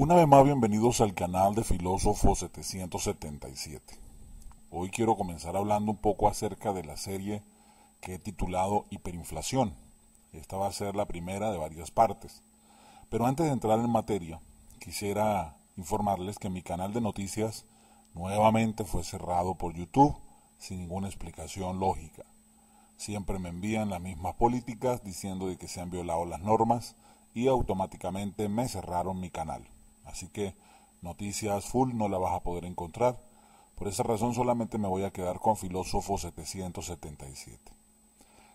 Una vez más, bienvenidos al canal de Filósofo 777. Hoy quiero comenzar hablando un poco acerca de la serie que he titulado Hiperinflación. Esta va a ser la primera de varias partes. Pero antes de entrar en materia, quisiera informarles que mi canal de noticias nuevamente fue cerrado por YouTube sin ninguna explicación lógica. Siempre me envían las mismas políticas diciendo de que se han violado las normas y automáticamente me cerraron mi canal. Así que noticias full no la vas a poder encontrar. Por esa razón solamente me voy a quedar con Filósofo 777.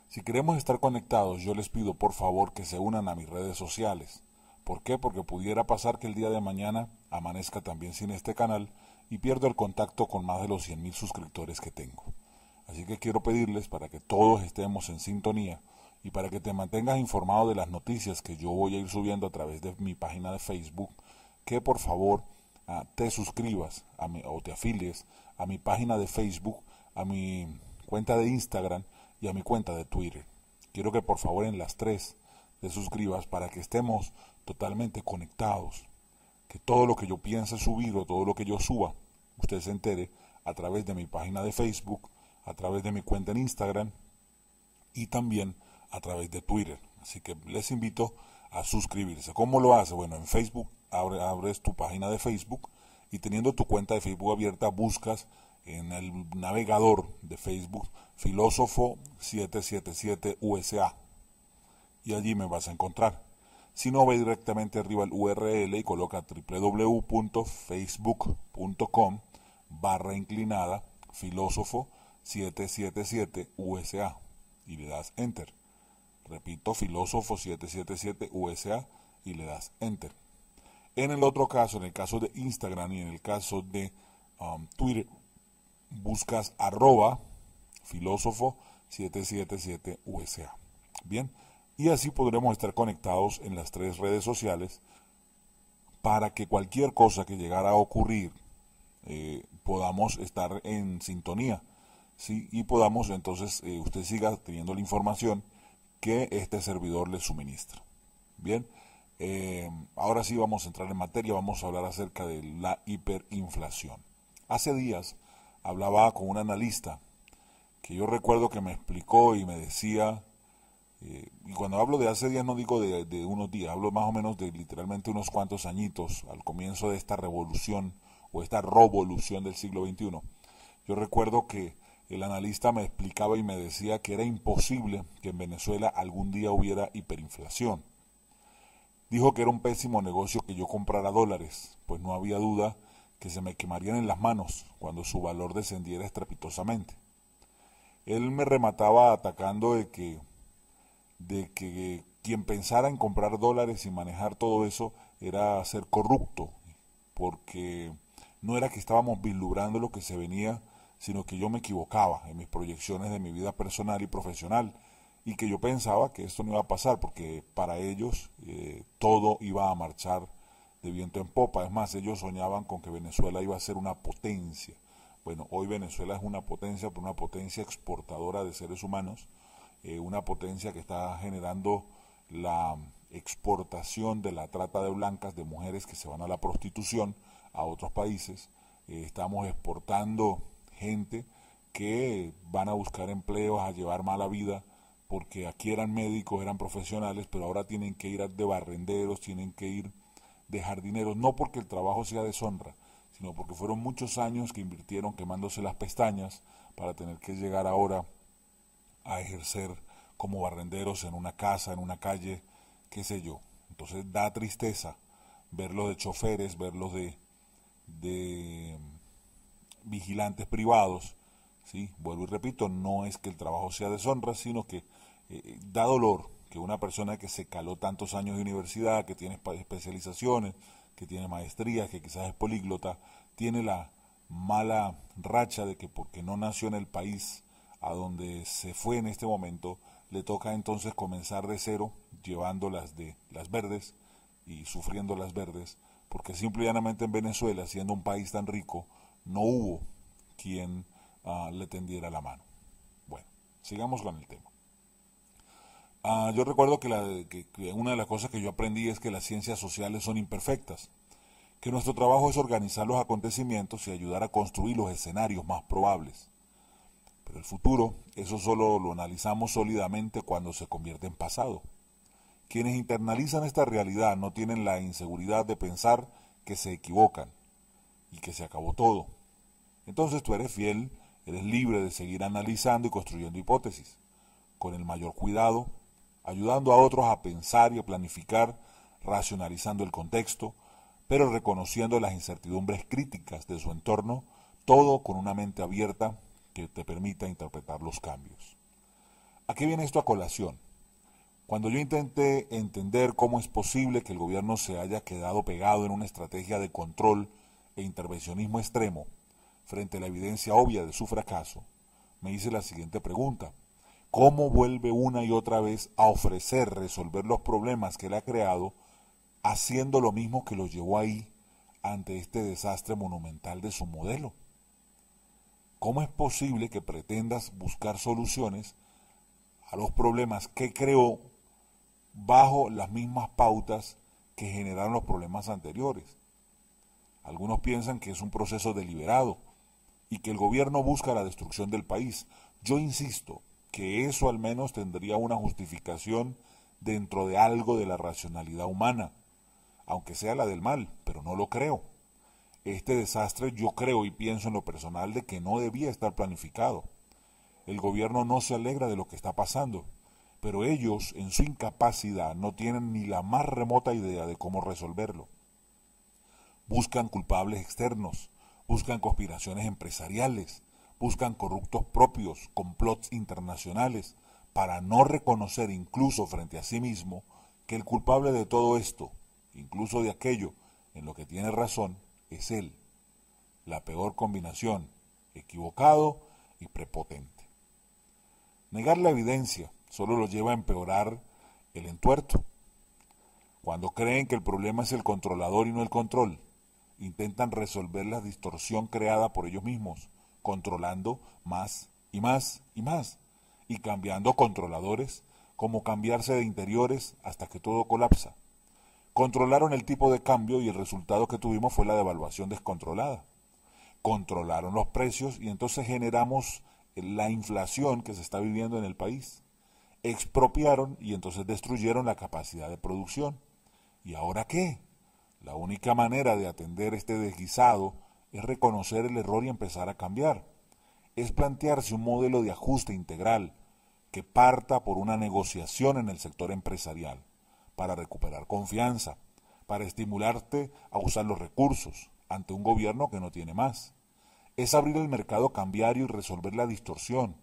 Si queremos estar conectados, yo les pido por favor que se unan a mis redes sociales. ¿Por qué? Porque pudiera pasar que el día de mañana amanezca también sin este canal y pierdo el contacto con más de los 100.000 suscriptores que tengo. Así que quiero pedirles para que todos estemos en sintonía y para que te mantengas informado de las noticias que yo voy a ir subiendo a través de mi página de Facebook que por favor ah, te suscribas a o te afilies a mi página de Facebook, a mi cuenta de Instagram y a mi cuenta de Twitter. Quiero que por favor en las tres te suscribas para que estemos totalmente conectados. Que todo lo que yo piense subir o todo lo que yo suba, usted se entere a través de mi página de Facebook, a través de mi cuenta en Instagram y también a través de Twitter. Así que les invito a suscribirse. ¿Cómo lo hace? Bueno, en Facebook abres tu página de Facebook y teniendo tu cuenta de Facebook abierta buscas en el navegador de Facebook Filósofo 777 USA y allí me vas a encontrar. Si no, ve directamente arriba el URL y coloca www.facebook.com barra inclinada filósofo 777 USA y le das enter. Repito, filósofo 777 USA y le das enter. En el otro caso, en el caso de Instagram y en el caso de um, Twitter, buscas arroba filósofo 777 USA. Bien, y así podremos estar conectados en las tres redes sociales para que cualquier cosa que llegara a ocurrir eh, podamos estar en sintonía ¿sí? y podamos entonces eh, usted siga teniendo la información que este servidor le suministra. Bien. Eh, ahora sí vamos a entrar en materia, vamos a hablar acerca de la hiperinflación. Hace días hablaba con un analista que yo recuerdo que me explicó y me decía, eh, y cuando hablo de hace días no digo de, de, unos días, hablo más o menos de literalmente unos cuantos añitos al comienzo de esta revolución o esta revolución del siglo XXI. Yo recuerdo que el analista me explicaba y me decía que era imposible que en Venezuela algún día hubiera hiperinflación Dijo que era un pésimo negocio que yo comprara dólares, pues no había duda que se me quemarían en las manos cuando su valor descendiera estrepitosamente. Él me remataba atacando de que, de que quien pensara en comprar dólares y manejar todo eso era ser corrupto, porque no era que estábamos vislumbrando lo que se venía, sino que yo me equivocaba en mis proyecciones de mi vida personal y profesional y que yo pensaba que esto no iba a pasar porque para ellos eh, todo iba a marchar de viento en popa. Es más, ellos soñaban con que Venezuela iba a ser una potencia. Bueno, hoy Venezuela es una potencia, pero una potencia exportadora de seres humanos, eh, una potencia que está generando la exportación de la trata de blancas, de mujeres que se van a la prostitución a otros países. Eh, estamos exportando gente que van a buscar empleos, a llevar mala vida porque aquí eran médicos, eran profesionales, pero ahora tienen que ir de barrenderos, tienen que ir de jardineros, no porque el trabajo sea deshonra, sino porque fueron muchos años que invirtieron quemándose las pestañas para tener que llegar ahora a ejercer como barrenderos en una casa, en una calle, qué sé yo. Entonces da tristeza verlos de choferes, verlos de, de mm, vigilantes privados, ¿sí? Vuelvo y repito, no es que el trabajo sea deshonra, sino que eh, eh, da dolor que una persona que se caló tantos años de universidad, que tiene especializaciones, que tiene maestría, que quizás es políglota, tiene la mala racha de que porque no nació en el país a donde se fue en este momento, le toca entonces comenzar de cero, llevando las de las verdes y sufriendo las verdes, porque simple y llanamente en Venezuela, siendo un país tan rico, no hubo quien le tendiera la mano. Bueno, sigamos con el tema. Ah, yo recuerdo que, que una de las cosas que yo aprendí es que las ciencias sociales son imperfectas, que nuestro trabajo es organizar los acontecimientos y ayudar a construir los escenarios más probables. Pero el futuro, eso solo lo analizamos sólidamente cuando se convierte en pasado. Quienes internalizan esta realidad no tienen la inseguridad de pensar que se equivocan y que se acabó todo. Entonces tú eres fiel Eres libre de seguir analizando y construyendo hipótesis, con el mayor cuidado, ayudando a otros a pensar y a planificar, racionalizando el contexto, pero reconociendo las incertidumbres críticas de su entorno, todo con una mente abierta que te permita interpretar los cambios. ¿A qué viene esto a colación? Cuando yo intenté entender cómo es posible que el gobierno se haya quedado pegado en una estrategia de control e intervencionismo extremo, frente a la evidencia obvia de su fracaso, me hice la siguiente pregunta. ¿Cómo vuelve una y otra vez a ofrecer resolver los problemas que él ha creado, haciendo lo mismo que lo llevó ahí ante este desastre monumental de su modelo? ¿Cómo es posible que pretendas buscar soluciones a los problemas que creó bajo las mismas pautas que generaron los problemas anteriores? Algunos piensan que es un proceso deliberado, y que el gobierno busca la destrucción del país. Yo insisto que eso al menos tendría una justificación dentro de algo de la racionalidad humana, aunque sea la del mal, pero no lo creo. Este desastre yo creo y pienso en lo personal de que no debía estar planificado. El gobierno no se alegra de lo que está pasando, pero ellos en su incapacidad no tienen ni la más remota idea de cómo resolverlo. Buscan culpables externos, buscan conspiraciones empresariales, buscan corruptos propios, complots internacionales, para no reconocer incluso frente a sí mismo que el culpable de todo esto, incluso de aquello en lo que tiene razón, es él. La peor combinación, equivocado y prepotente. Negar la evidencia solo lo lleva a empeorar el entuerto. Cuando creen que el problema es el controlador y no el control, intentan resolver la distorsión creada por ellos mismos, controlando más y más y más, y cambiando controladores, como cambiarse de interiores hasta que todo colapsa. Controlaron el tipo de cambio y el resultado que tuvimos fue la devaluación descontrolada. Controlaron los precios y entonces generamos la inflación que se está viviendo en el país. Expropiaron y entonces destruyeron la capacidad de producción. ¿Y ahora qué? La única manera de atender este desguisado es reconocer el error y empezar a cambiar. Es plantearse un modelo de ajuste integral que parta por una negociación en el sector empresarial, para recuperar confianza, para estimularte a usar los recursos ante un gobierno que no tiene más. Es abrir el mercado cambiario y resolver la distorsión.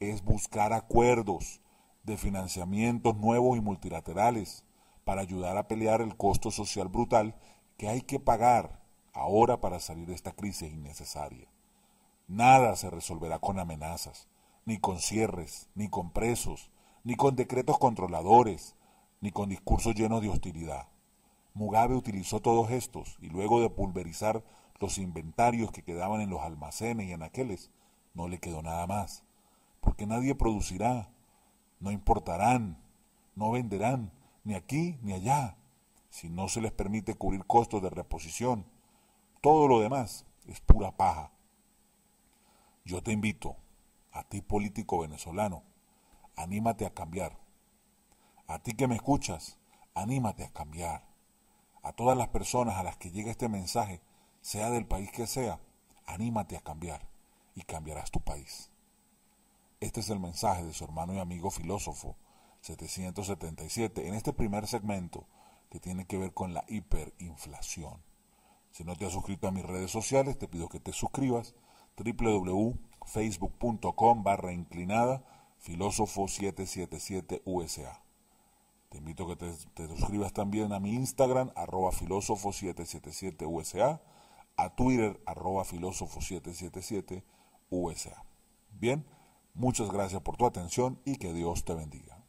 Es buscar acuerdos de financiamientos nuevos y multilaterales para ayudar a pelear el costo social brutal que hay que pagar ahora para salir de esta crisis innecesaria. Nada se resolverá con amenazas, ni con cierres, ni con presos, ni con decretos controladores, ni con discursos llenos de hostilidad. Mugabe utilizó todos estos y luego de pulverizar los inventarios que quedaban en los almacenes y en aqueles, no le quedó nada más, porque nadie producirá, no importarán, no venderán, ni aquí ni allá, si no se les permite cubrir costos de reposición. Todo lo demás es pura paja. Yo te invito, a ti político venezolano, anímate a cambiar. A ti que me escuchas, anímate a cambiar. A todas las personas a las que llega este mensaje, sea del país que sea, anímate a cambiar y cambiarás tu país. Este es el mensaje de su hermano y amigo filósofo, 777 en este primer segmento que tiene que ver con la hiperinflación. Si no te has suscrito a mis redes sociales, te pido que te suscribas www.facebook.com barra inclinada filósofo 777 USA. Te invito a que te, suscribas también a mi Instagram, arroba filósofo 777 USA, a Twitter, arroba filósofo 777 USA. Bien, muchas gracias por tu atención y que Dios te bendiga.